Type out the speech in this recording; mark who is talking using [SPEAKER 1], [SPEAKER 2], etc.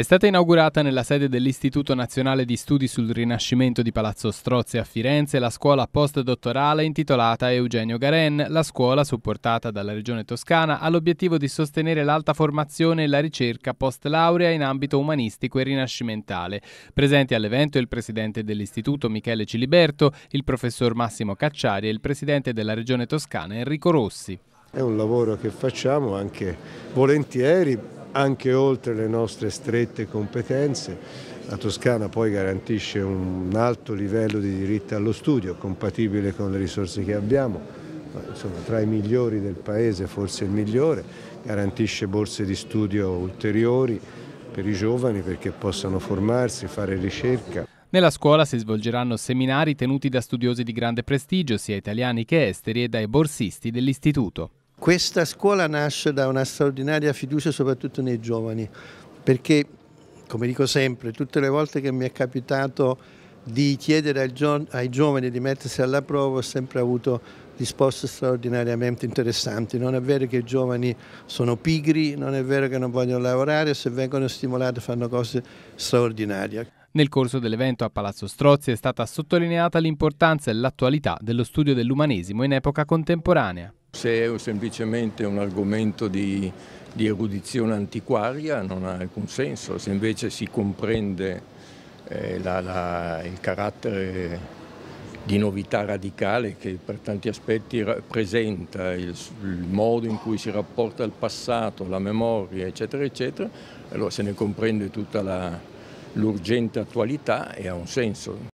[SPEAKER 1] È stata inaugurata nella sede dell'Istituto Nazionale di Studi sul Rinascimento di Palazzo Strozzi a Firenze la scuola postdottorale intitolata Eugenio Garen, la scuola supportata dalla Regione Toscana ha l'obiettivo di sostenere l'alta formazione e la ricerca post laurea in ambito umanistico e rinascimentale. Presenti all'evento il presidente dell'istituto Michele Ciliberto, il professor Massimo Cacciari e il presidente della Regione Toscana Enrico Rossi.
[SPEAKER 2] È un lavoro che facciamo anche volentieri anche oltre le nostre strette competenze. La Toscana poi garantisce un alto livello di diritto allo studio, compatibile con le risorse che abbiamo, insomma, tra i migliori del paese forse il migliore, garantisce borse di studio ulteriori per i giovani perché possano formarsi, fare ricerca.
[SPEAKER 1] Nella scuola si svolgeranno seminari tenuti da studiosi di grande prestigio, sia italiani che esteri, e dai borsisti dell'istituto.
[SPEAKER 3] Questa scuola nasce da una straordinaria fiducia soprattutto nei giovani, perché come dico sempre, tutte le volte che mi è capitato di chiedere ai, giovani di mettersi alla prova ho sempre avuto risposte straordinariamente interessanti. Non è vero che i giovani sono pigri, non è vero che non vogliono lavorare, se vengono stimolati
[SPEAKER 1] fanno cose straordinarie. Nel corso dell'evento a Palazzo Strozzi è stata sottolineata l'importanza e l'attualità dello studio dell'umanesimo in epoca contemporanea.
[SPEAKER 4] Se è semplicemente un argomento di, di erudizione antiquaria non ha alcun senso, se invece si comprende eh, la, la, il carattere di novità radicale che per tanti aspetti presenta, il, il, modo in cui si rapporta al passato, la memoria, eccetera, eccetera, allora se ne comprende tutta l'urgente attualità e ha un senso.